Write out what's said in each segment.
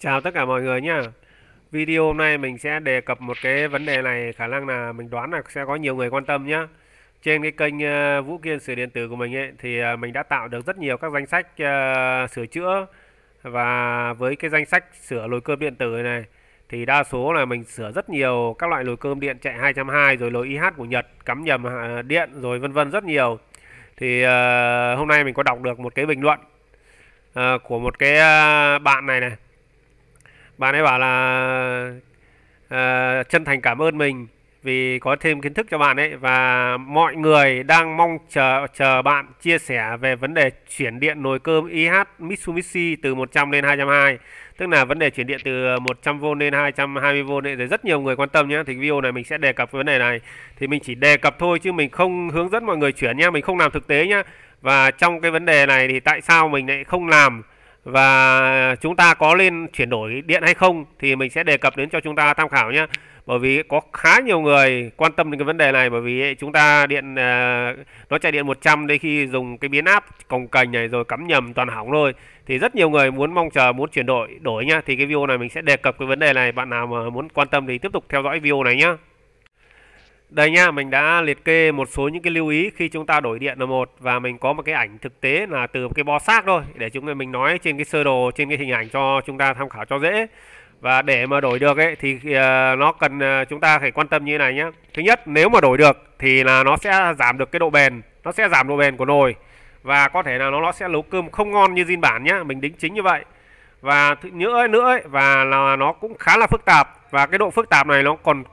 Chào tất cả mọi người nhé. Video hôm nay mình sẽ đề cập một cái vấn đề này khả năng là mình đoán là sẽ có nhiều người quan tâm nhé. Trên cái kênh ờ, Vũ Kiên Sửa Điện Tử của mình ấy, thì ờ, mình đã tạo được rất nhiều các danh sách ờ, sửa chữa và với cái danh sách sửa nồi cơm điện tử này thì đa số là mình sửa rất nhiều các loại nồi cơm điện chạy 220 rồi lối IH của Nhật cắm nhầm điện rồi vân vân rất nhiều. Thì hôm nay mình có đọc được một cái bình luận của một cái bạn này này bạn ấy bảo là uh, chân thành cảm ơn mình vì có thêm kiến thức cho bạn ấy và mọi người đang mong chờ chờ bạn chia sẻ về vấn đề chuyển điện nồi cơm IH Mitsubishi từ 100 lên 220 tức là vấn đề chuyển điện từ 100V lên 220V đấy rất nhiều người quan tâm nhé thì video này mình sẽ đề cập vấn đề này thì mình chỉ đề cập thôi chứ mình không hướng dẫn mọi người chuyển nhá mình không làm thực tế nhá và trong cái vấn đề này thì tại sao mình lại không làm và chúng ta có lên chuyển đổi điện hay không thì mình sẽ đề cập đến cho chúng ta tham khảo nhé bởi vì có khá nhiều người quan tâm đến cái vấn đề này bởi vì chúng ta điện à, nó chạy điện 100 đây khi dùng cái biến áp cồng cành này rồi cắm nhầm toàn hỏng rồi thì rất nhiều người muốn mong chờ muốn chuyển đổi đổi nhá thì cái video này mình sẽ đề cập cái vấn đề này bạn nào mà muốn quan tâm thì tiếp tục theo dõi video này nhá đây nhá, mình đã liệt kê một số những cái lưu ý khi chúng ta đổi điện là một và mình có một cái ảnh thực tế là từ một cái bo xác thôi để chúng mình nói trên cái sơ đồ trên cái hình ảnh cho chúng ta tham khảo cho dễ. Và để mà đổi được ấy thì ờ, nó cần ờ, chúng ta phải quan tâm như thế này nhá. Thứ nhất, nếu mà đổi được thì là nó sẽ giảm được cái độ bền, nó sẽ giảm độ bền của nồi và có thể là nó sẽ nấu cơm không ngon như zin bản nhá, mình đính chính như vậy. Và thứ nữa nữa ấy, và là nó cũng khá là phức tạp và cái độ phức tạp này nó còn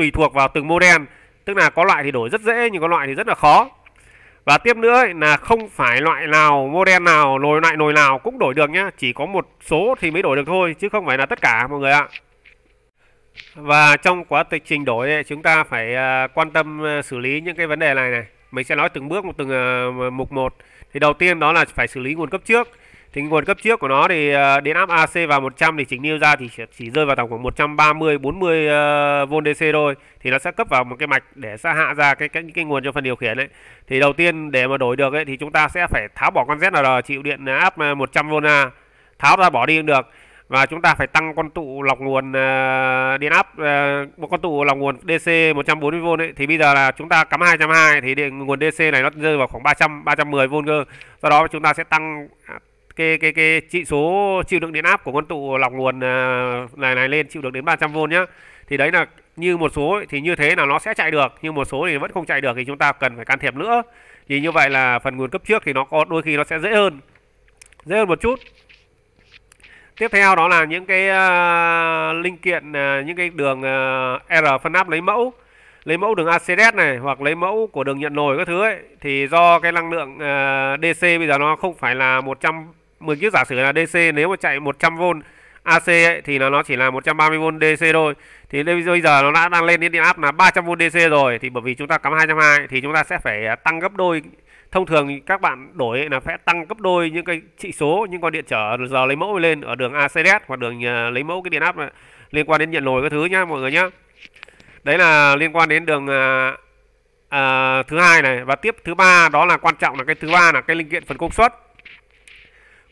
tùy thuộc vào từng model tức là có loại thì đổi rất dễ nhưng có loại thì rất là khó và tiếp nữa ấy, là không phải loại nào model nào nồi loại nồi nào cũng đổi được nhá chỉ có một số thì mới đổi được thôi chứ không phải là tất cả mọi người ạ và trong quá trình đổi ấy, chúng ta phải à, quan tâm à, xử lý những cái vấn đề này này mình sẽ nói từng bước một từng à, mục một thì đầu tiên đó là phải xử lý nguồn cấp trước thì nguồn cấp trước của nó thì ờ, đến áp AC và 100 thì chỉnh nêu ra thì chỉ rơi vào tầm khoảng 130 40 V DC thôi thì nó sẽ cấp vào một cái mạch để sẽ hạ ra cái cái, cái nguồn cho phần điều khiển đấy. Thì đầu tiên để mà đổi được ấy thì chúng ta sẽ phải tháo bỏ con ZR chịu điện áp 100 V A. Tháo ra bỏ đi cũng được và chúng ta phải tăng con tụ lọc nguồn uh, điện áp uh, một con tụ lọc nguồn DC 140V ấy thì bây giờ là chúng ta cắm 220 thì điện, nguồn DC này nó rơi vào khoảng 300 310V cơ. Do đó chúng ta sẽ tăng cái cái cái trị số chịu đựng điện áp của con tụ lọc nguồn à, này này lên chịu được đến 300V nhá. Thì đấy là như một số thì như thế là nó sẽ chạy được nhưng một số thì vẫn không chạy được thì chúng ta cần phải can thiệp nữa. Thì như vậy là phần nguồn cấp trước thì nó có đôi khi nó sẽ dễ hơn. Dễ hơn một chút. Tiếp theo đó là những cái uh, linh kiện uh, những cái đường uh, R phân áp lấy mẫu lấy mẫu đường ACDS này hoặc lấy mẫu của đường nhận nồi các thứ ấy thì do cái năng lượng uh, DC bây giờ nó không phải là 100 mình cứ giả sử là DC nếu mà chạy 100V AC ấy, thì là nó chỉ là 130V DC thôi thì bây giờ nó đã đang lên đến điện áp là 300V DC rồi thì bởi vì chúng ta cắm 220 thì chúng ta sẽ phải à, tăng gấp đôi thông thường các bạn đổi ấy là phải tăng gấp đôi những cái trị số những con điện trở giờ lấy mẫu lên ở đường ACS hoặc đường à, lấy mẫu cái điện áp này, liên quan đến nhận nồi các thứ nhá mọi người nhá đấy là liên quan đến đường à, à, thứ hai này và tiếp thứ ba đó là quan trọng là cái thứ ba là cái linh kiện phần công suất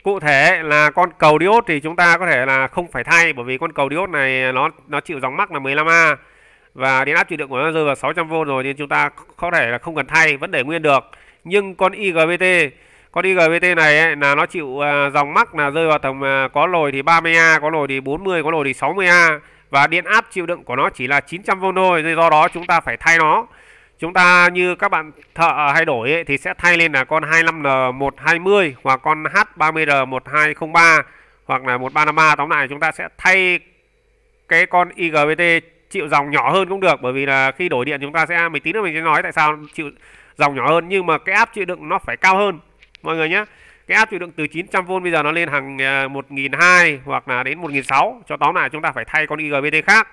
Cụ thể là con cầu diode thì chúng ta có thể là không phải thay bởi vì con cầu diode này nó nó chịu dòng mắc là 15A và điện áp chịu đựng của nó rơi vào 600V rồi nên chúng ta có thể là không cần thay vẫn để nguyên được. Nhưng con IGBT con IGBT này ấy, là nó chịu à, dòng mắc là rơi vào tầm à, có lồi thì 30A, có lồi thì 40, có lồi thì 60A và điện áp chịu đựng của nó chỉ là 900V thôi do đó chúng ta phải thay nó chúng ta như các bạn thợ hay đổi ấy, thì sẽ thay lên là con 25N120 hoặc con H30R1203 hoặc là 1353 tóm lại chúng ta sẽ thay cái con IGBT chịu dòng nhỏ hơn cũng được bởi vì là khi đổi điện chúng ta sẽ mình tí nữa mình sẽ nói tại sao chịu dòng nhỏ hơn nhưng mà cái áp chịu đựng nó phải cao hơn mọi người nhé cái áp chịu đựng từ 900V bây giờ nó lên hàng 1.200 à, hoặc là đến 1.600 cho tóm lại chúng ta phải thay con IGBT khác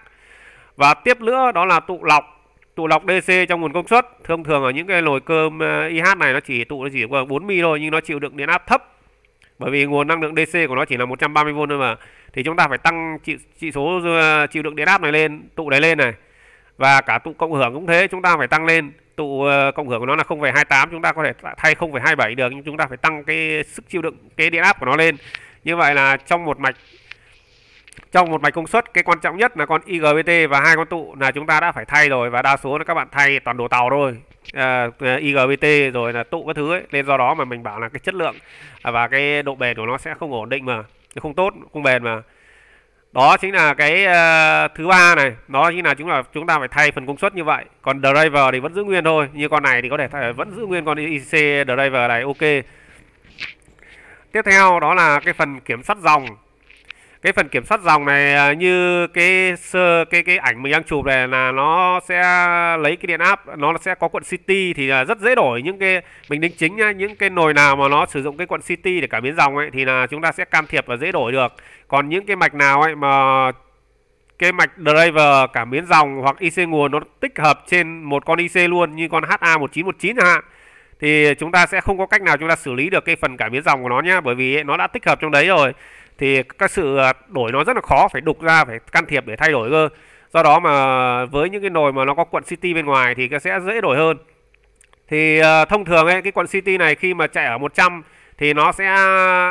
và tiếp nữa đó là tụ lọc tụ lọc DC trong nguồn công suất thông thường ở những cái nồi cơm à, IH này nó chỉ tụ nó chỉ có 4 mi thôi nhưng nó chịu đựng điện áp thấp bởi vì nguồn năng lượng DC của nó chỉ là 130V thôi mà thì chúng ta phải tăng chỉ, chỉ số à, chịu đựng điện áp này lên tụ này lên này và cả tụ cộng hưởng cũng thế chúng ta phải tăng lên tụ à, cộng hưởng của nó là 0,28 chúng ta có thể thay 0,27 được nhưng chúng ta phải tăng cái sức chịu đựng cái điện áp của nó lên như vậy là trong một mạch trong một mạch công suất cái quan trọng nhất là con IGBT và hai con tụ là chúng ta đã phải thay rồi và đa số là các bạn thay toàn đồ tàu thôi à, ờ, ờ, IGBT rồi là tụ các thứ ấy. nên do đó mà mình bảo là cái chất lượng và cái độ bền của nó sẽ không ổn định mà không tốt không bền mà đó chính là cái uh, thứ ba này đó chính là chúng là chúng ta phải thay phần công suất như vậy còn driver thì vẫn giữ nguyên thôi như con này thì có thể thay, vẫn giữ nguyên con IC driver này ok tiếp theo đó là cái phần kiểm soát dòng cái phần kiểm soát dòng này à, như cái sơ cái cái ảnh mình đang chụp này là nó sẽ lấy cái điện áp nó sẽ có quận city thì là rất dễ đổi những cái mình đính chính nhá, những cái nồi nào mà nó sử dụng cái quận city để cảm biến dòng ấy thì là chúng ta sẽ can thiệp và dễ đổi được còn những cái mạch nào ấy mà cái mạch driver cảm biến dòng hoặc IC nguồn nó tích hợp trên một con IC luôn như con HA1919 chẳng hạn thì chúng ta sẽ không có cách nào chúng ta xử lý được cái phần cảm biến dòng của nó nhá bởi vì nó đã tích hợp trong đấy rồi thì các sự à, đổi nó rất là khó phải đục ra phải can thiệp để thay đổi cơ do đó mà với những cái nồi mà nó có quận city bên ngoài thì nó sẽ dễ đổi hơn thì uh, thông thường ấy cái quận city này khi mà chạy ở 100 thì nó sẽ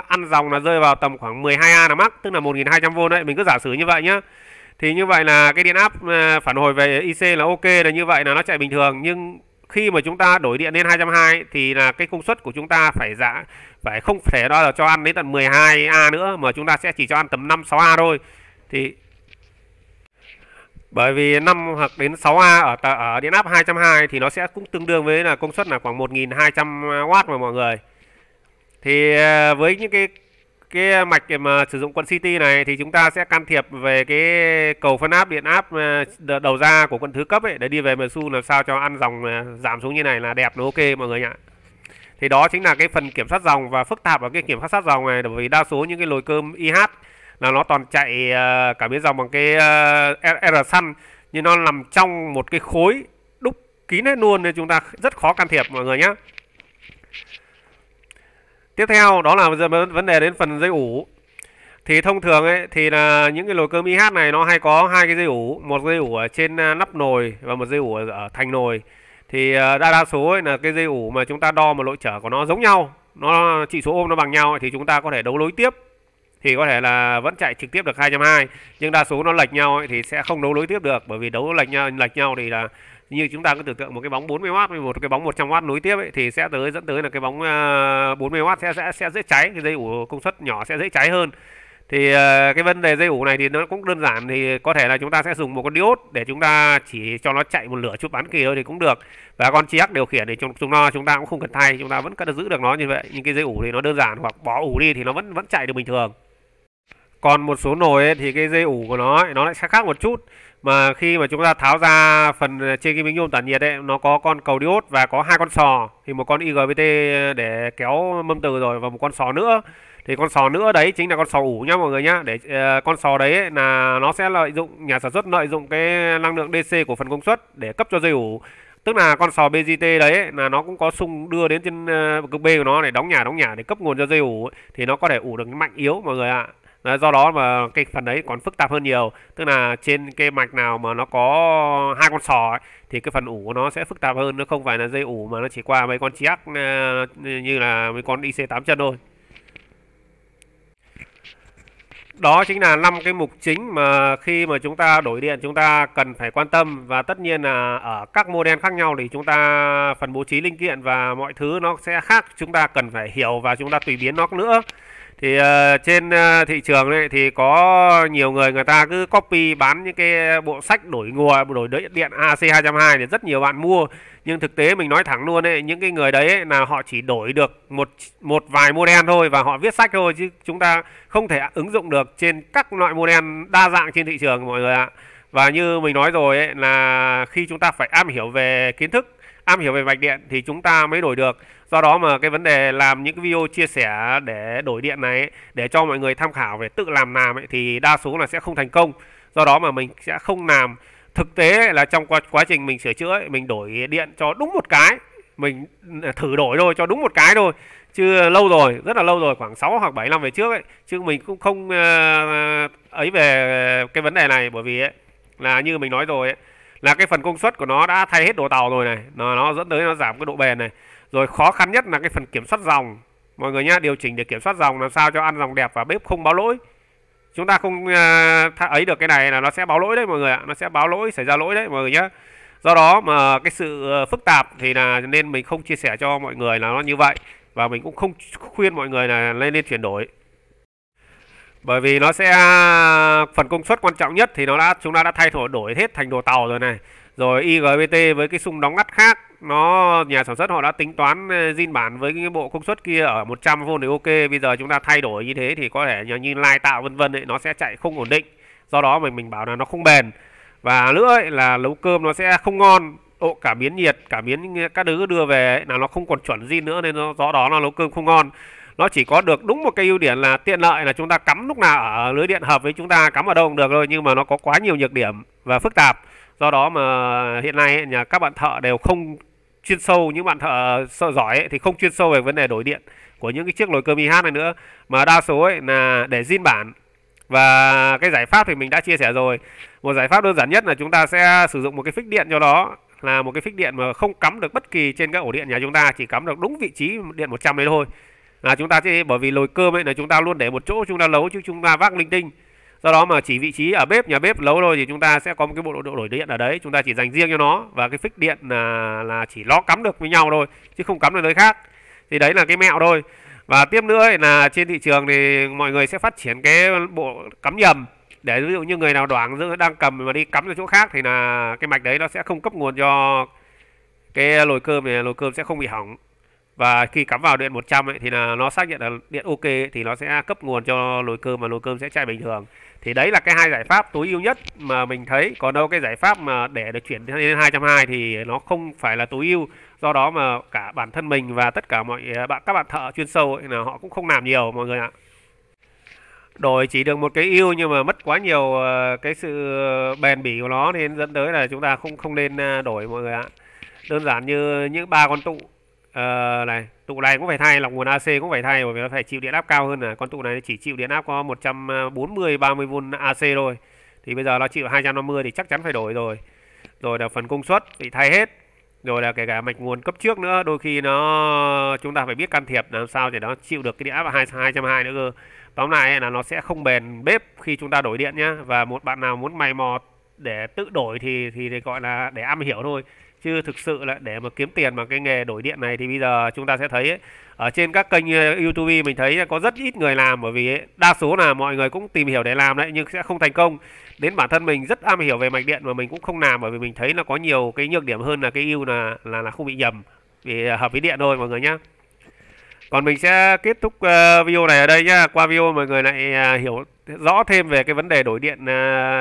ăn dòng là rơi vào tầm khoảng 12A là mắc tức là 1200V đấy mình cứ giả sử như vậy nhá thì như vậy là cái điện áp à, phản hồi về IC là ok là như vậy là nó chạy bình thường nhưng khi mà chúng ta đổi điện lên 220 thì là cái công suất của chúng ta phải dạ phải không thể đó là cho ăn đến tận 12A nữa mà chúng ta sẽ chỉ cho ăn tầm 5 6A thôi thì bởi vì 5 hoặc đến 6A ở ở điện áp 220 thì nó sẽ cũng tương đương với là công suất là khoảng 1200W mà mọi người. Thì ờ, với những cái cái mạch mà sử dụng quận city này thì chúng ta sẽ can thiệp về cái cầu phân áp điện áp ờ, đầu ra của quận thứ cấp ấy để đi về mờ su làm sao cho ăn dòng ờ, giảm xuống như này là đẹp nó ok mọi người ạ thì đó chính là cái phần kiểm soát dòng và phức tạp ở cái kiểm soát dòng này bởi vì đa số những cái lồi cơm IH là nó toàn chạy uh, ờ, cảm biến dòng bằng cái uh, R sun nhưng nó nằm trong một cái khối đúc kín hết luôn nên chúng ta rất khó can thiệp mọi người nhé tiếp theo đó là giờ vấn đề đến phần dây ủ thì thông thường ấy thì là những cái lồi cơm IH này nó hay có hai cái dây ủ một dây ủ ở trên ờ, nắp nồi và một dây ủ ở thành nồi thì ờ, đa đa số ấy là cái dây ủ mà chúng ta đo mà lỗi trở của nó giống nhau nó chỉ số ôm nó bằng nhau thì chúng ta có thể đấu nối tiếp thì có thể là vẫn chạy trực tiếp được 220 nhưng đa số nó lệch nhau ấy, thì sẽ không đấu nối tiếp được bởi vì đấu lệch nhau lệch nhau thì là như chúng ta cứ tưởng tượng một cái bóng 40W với một cái bóng 100W nối tiếp ấy, thì sẽ tới dẫn tới là cái bóng 40W ờ, sẽ sẽ sẽ dễ cháy cái dây ủ công suất nhỏ sẽ dễ cháy hơn thì ờ, cái vấn đề dây ủ này thì nó cũng đơn giản thì có thể là chúng ta sẽ dùng một con diode để chúng ta chỉ cho nó chạy một lửa chút bán kỳ thôi thì cũng được và con chi điều khiển thì chúng, chúng nó chúng ta cũng không cần thay chúng ta vẫn cần giữ được nó như vậy nhưng cái dây ủ thì nó đơn giản hoặc bỏ ủ đi thì nó vẫn vẫn chạy được bình thường còn một số nồi ấy, thì cái dây ủ của nó nó lại sẽ khác một chút mà khi mà chúng ta tháo ra phần trên cái miếng nhôm tản nhiệt ấy nó có con cầu diode và có hai con sò thì một con IGBT để kéo mâm từ rồi và một con sò nữa thì con sò nữa đấy chính là con sò ủ nhá mọi người nhá để uh, con sò đấy là nó sẽ lợi dụng nhà sản xuất lợi dụng cái năng lượng DC của phần công suất để cấp cho dây ủ tức là con sò BGT đấy là nó cũng có sung đưa đến trên uh, cực B của nó để đóng nhà đóng nhà để cấp nguồn cho dây ủ thì nó có thể ủ được mạnh yếu mọi người ạ à. do đó mà cái phần đấy còn phức tạp hơn nhiều tức là trên cái mạch nào mà nó có hai con sò ấy, thì cái phần ủ của nó sẽ phức tạp hơn nó không phải là dây ủ mà nó chỉ qua mấy con chiếc uh, ờ, như là mấy con IC 8 chân thôi đó chính là năm cái mục chính mà khi mà chúng ta đổi điện chúng ta cần phải quan tâm và tất nhiên là ở các model khác nhau thì chúng ta phần bố trí linh kiện và mọi thứ nó sẽ khác chúng ta cần phải hiểu và chúng ta tùy biến nó nữa thì uh, trên uh, thị trường này thì có nhiều người người ta cứ copy bán những cái bộ sách đổi ngùa đổi điện, điện AC 220 thì rất nhiều bạn mua nhưng thực tế mình nói thẳng luôn ấy, những cái người đấy ấy, là họ chỉ đổi được một một vài model thôi và họ viết sách thôi chứ chúng ta không thể ứng dụng được trên các loại model đa dạng trên thị trường mọi người ạ và như mình nói rồi ấy, là khi chúng ta phải am hiểu về kiến thức am hiểu về mạch điện thì chúng ta mới đổi được do đó mà cái vấn đề làm những cái video chia sẻ để đổi điện này để cho mọi người tham khảo về tự làm làm ấy, thì đa số là sẽ không thành công do đó mà mình sẽ không làm thực tế là trong quá, quá trình mình sửa chữa ấy, mình đổi điện cho đúng một cái mình à, thử đổi thôi cho đúng một cái thôi chứ lâu rồi rất là lâu rồi khoảng 6 hoặc 7 năm về trước ấy chứ mình cũng không uh, ấy về cái vấn đề này bởi vì ấy, là như mình nói rồi ấy, là cái phần công suất của nó đã thay hết đồ tàu rồi này nó, nó dẫn tới nó giảm cái độ bền này rồi khó khăn nhất là cái phần kiểm soát dòng mọi người nhá điều chỉnh để kiểm soát dòng làm sao cho ăn dòng đẹp và bếp không báo lỗi chúng ta không uh, ấy được cái này là nó sẽ báo lỗi đấy mọi người ạ nó sẽ báo lỗi xảy ra lỗi đấy mọi người nhé do đó mà cái sự ờ, phức tạp thì là nên mình không chia sẻ cho mọi người là nó như vậy và mình cũng không khuyên mọi người là lên nên chuyển đổi bởi vì nó sẽ phần công suất quan trọng nhất thì nó đã chúng ta đã thay đổi đổi hết thành đồ tàu rồi này rồi IGBT với cái sung đóng ngắt khác nó nhà sản xuất họ đã tính toán ờ, zin bản với cái bộ công suất kia ở 100V thì ok bây giờ chúng ta thay đổi như thế thì có thể nhà như lai tạo vân vân ấy nó sẽ chạy không ổn định do đó mình mình bảo là nó không bền và nữa ấy, là nấu cơm nó sẽ không ngon độ cả biến nhiệt cả biến các thứ đưa về ấy, là nó không còn chuẩn zin nữa nên do đó nó nấu cơm không ngon nó chỉ có được đúng một cái ưu điểm là tiện lợi là chúng ta cắm lúc nào ở lưới điện hợp với chúng ta cắm ở đâu cũng được thôi nhưng mà nó có quá nhiều nhược điểm và phức tạp do đó mà hiện nay nhà các bạn thợ đều không chuyên sâu những bạn thợ sợ giỏi ấy, thì không chuyên sâu về vấn đề đổi điện của những cái chiếc cơ mi IH này nữa mà đa số ấy là để zin bản và cái giải pháp thì mình đã chia sẻ rồi một giải pháp đơn giản nhất là chúng ta sẽ sử dụng một cái phích điện cho đó là một cái phích điện mà không cắm được bất kỳ trên các ổ điện nhà chúng ta chỉ cắm được đúng vị trí điện 100 đấy thôi là chúng ta chỉ bởi vì lồi cơm ấy là chúng ta luôn để một chỗ chúng ta lấu chứ chúng ta vác linh tinh do đó mà chỉ vị trí ở bếp nhà bếp lấu thôi thì chúng ta sẽ có một cái bộ độ đổi điện ở đấy chúng ta chỉ dành riêng cho nó và cái phích điện là là chỉ nó cắm được với nhau thôi chứ không cắm được nơi khác thì đấy là cái mẹo thôi và tiếp nữa là trên thị trường thì mọi người sẽ phát triển cái bộ cắm nhầm để ví dụ như người nào đoảng đang cầm mà đi cắm ra chỗ khác thì là cái mạch đấy nó sẽ không cấp nguồn cho cái lồi cơm này lồi cơm sẽ không bị hỏng và khi cắm vào điện 100 ấy, thì là nó xác nhận là điện ok thì nó sẽ cấp nguồn cho nồi cơm mà nồi cơm sẽ chạy bình thường thì đấy là cái hai giải pháp tối ưu nhất mà mình thấy còn đâu cái giải pháp mà để được chuyển lên hai thì nó không phải là tối ưu do đó mà cả bản thân mình và tất cả mọi à, bạn các bạn thợ chuyên sâu ấy, là họ cũng không làm nhiều mọi người ạ đổi chỉ được một cái yêu nhưng mà mất quá nhiều à, cái sự bền bỉ của nó nên dẫn tới là chúng ta không không nên à, đổi mọi người ạ đơn giản như những ba con tụ uh, này tụ này cũng phải thay lọc nguồn AC cũng phải thay bởi vì nó phải chịu điện áp cao hơn là con tụ này chỉ chịu điện áp có 140 30V AC thôi thì bây giờ nó chịu 250 thì chắc chắn phải đổi rồi rồi là phần công suất bị thay hết rồi là kể cả mạch nguồn cấp trước nữa đôi khi nó chúng ta phải biết can thiệp làm sao để nó chịu được cái điện áp 220 nữa cơ tóm lại là nó sẽ không bền bếp khi chúng ta đổi điện nhá và một bạn nào muốn mày mò để tự đổi thì thì, thì gọi là để am hiểu thôi chứ thực sự là để mà kiếm tiền bằng cái nghề đổi điện này thì bây giờ chúng ta sẽ thấy ấy, ở trên các kênh ờ, YouTube mình thấy có rất ít người làm bởi vì ấy, đa số là mọi người cũng tìm hiểu để làm đấy nhưng sẽ không thành công đến bản thân mình rất am hiểu về mạch điện mà mình cũng không làm bởi vì mình thấy là có nhiều cái nhược điểm hơn là cái ưu là là là không bị nhầm vì ờ, hợp với điện thôi mọi người nhé còn mình sẽ kết thúc ờ, video này ở đây nhá qua video mọi người lại hiểu rõ thêm về cái vấn đề đổi điện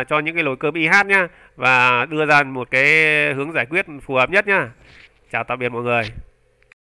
cho những cái lối cơm IH nhá và đưa ra một cái hướng giải quyết phù hợp nhất nhá chào tạm biệt mọi người